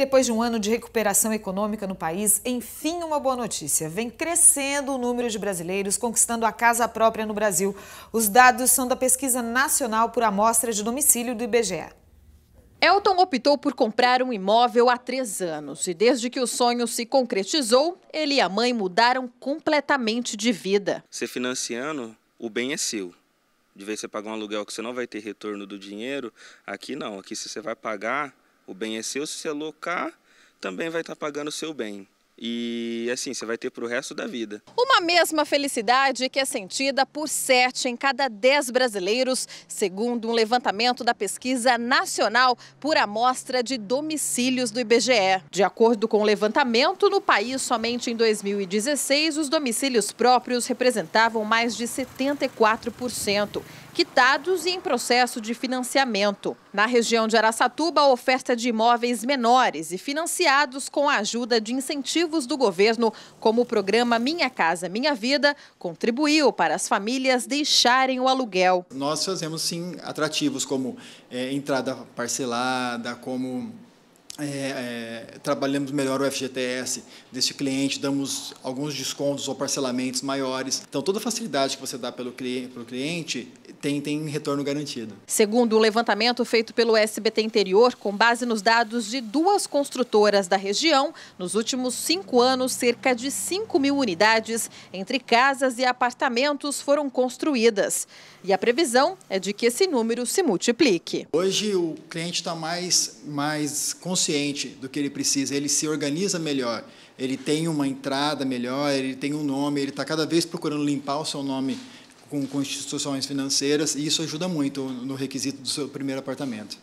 Depois de um ano de recuperação econômica no país, enfim, uma boa notícia. Vem crescendo o número de brasileiros conquistando a casa própria no Brasil. Os dados são da Pesquisa Nacional por Amostra de Domicílio do IBGE. Elton optou por comprar um imóvel há três anos e desde que o sonho se concretizou, ele e a mãe mudaram completamente de vida. Se financiando, o bem é seu. De vez você pagar um aluguel que você não vai ter retorno do dinheiro, aqui não. Aqui se você vai pagar, o bem é seu, se você alocar, também vai estar tá pagando o seu bem. E assim, você vai ter para o resto da vida. Uma mesma felicidade que é sentida por 7 em cada 10 brasileiros, segundo um levantamento da pesquisa nacional por amostra de domicílios do IBGE. De acordo com o levantamento, no país, somente em 2016, os domicílios próprios representavam mais de 74% quitados e em processo de financiamento. Na região de Araçatuba, a oferta de imóveis menores e financiados com a ajuda de incentivos do governo, como o programa Minha Casa Minha Vida, contribuiu para as famílias deixarem o aluguel. Nós fazemos sim atrativos como é, entrada parcelada, como é, é, trabalhamos melhor o FGTS desse cliente, damos alguns descontos ou parcelamentos maiores. Então, toda a facilidade que você dá pelo, para o cliente, tem, tem retorno garantido. Segundo o um levantamento feito pelo SBT Interior, com base nos dados de duas construtoras da região, nos últimos cinco anos, cerca de 5 mil unidades entre casas e apartamentos foram construídas. E a previsão é de que esse número se multiplique. Hoje o cliente está mais, mais consciente do que ele precisa, ele se organiza melhor, ele tem uma entrada melhor, ele tem um nome, ele está cada vez procurando limpar o seu nome com, com instituições financeiras, e isso ajuda muito no requisito do seu primeiro apartamento.